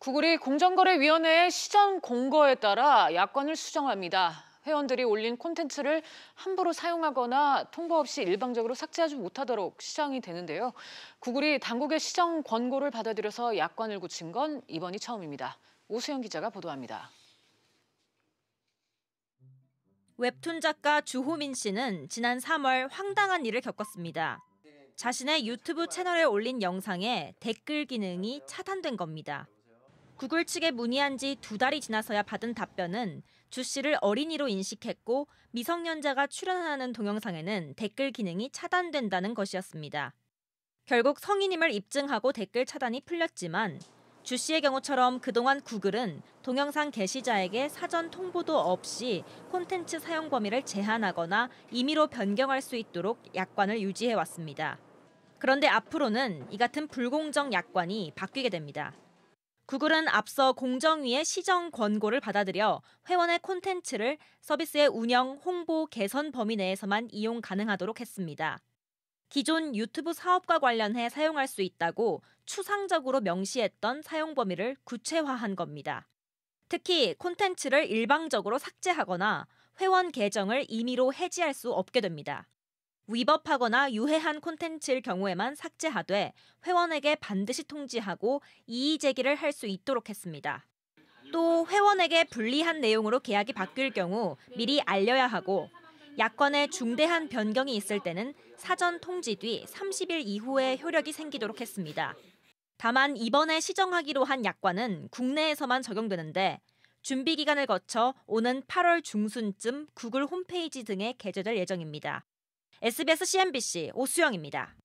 구글이 공정거래위원회의 시정 공고에 따라 약관을 수정합니다. 회원들이 올린 콘텐츠를 함부로 사용하거나 통보 없이 일방적으로 삭제하지 못하도록 시정이 되는데요. 구글이 당국의 시정 권고를 받아들여서 약관을 고친 건 이번이 처음입니다. 오수영 기자가 보도합니다. 웹툰 작가 주호민 씨는 지난 3월 황당한 일을 겪었습니다. 자신의 유튜브 채널에 올린 영상에 댓글 기능이 차단된 겁니다. 구글 측에 문의한 지 두 달이 지나서야 받은 답변은 주 씨를 어린이로 인식했고 미성년자가 출연하는 동영상에는 댓글 기능이 차단된다는 것이었습니다. 결국 성인임을 입증하고 댓글 차단이 풀렸지만 주 씨의 경우처럼 그동안 구글은 동영상 게시자에게 사전 통보도 없이 콘텐츠 사용 범위를 제한하거나 임의로 변경할 수 있도록 약관을 유지해 왔습니다. 그런데 앞으로는 이 같은 불공정 약관이 바뀌게 됩니다. 구글은 앞서 공정위의 시정 권고를 받아들여 회원의 콘텐츠를 서비스의 운영, 홍보, 개선 범위 내에서만 이용 가능하도록 했습니다. 기존 유튜브 사업과 관련해 사용할 수 있다고 추상적으로 명시했던 사용 범위를 구체화한 겁니다. 특히 콘텐츠를 일방적으로 삭제하거나 회원 계정을 임의로 해지할 수 없게 됩니다. 위법하거나 유해한 콘텐츠일 경우에만 삭제하되 회원에게 반드시 통지하고 이의 제기를 할 수 있도록 했습니다. 또 회원에게 불리한 내용으로 계약이 바뀔 경우 미리 알려야 하고 약관에 중대한 변경이 있을 때는 사전 통지 뒤 30일 이후에 효력이 생기도록 했습니다. 다만 이번에 시정하기로 한 약관은 국내에서만 적용되는데 준비 기간을 거쳐 오는 8월 중순쯤 구글 홈페이지 등에 게재될 예정입니다. SBS CNBC 오수영입니다.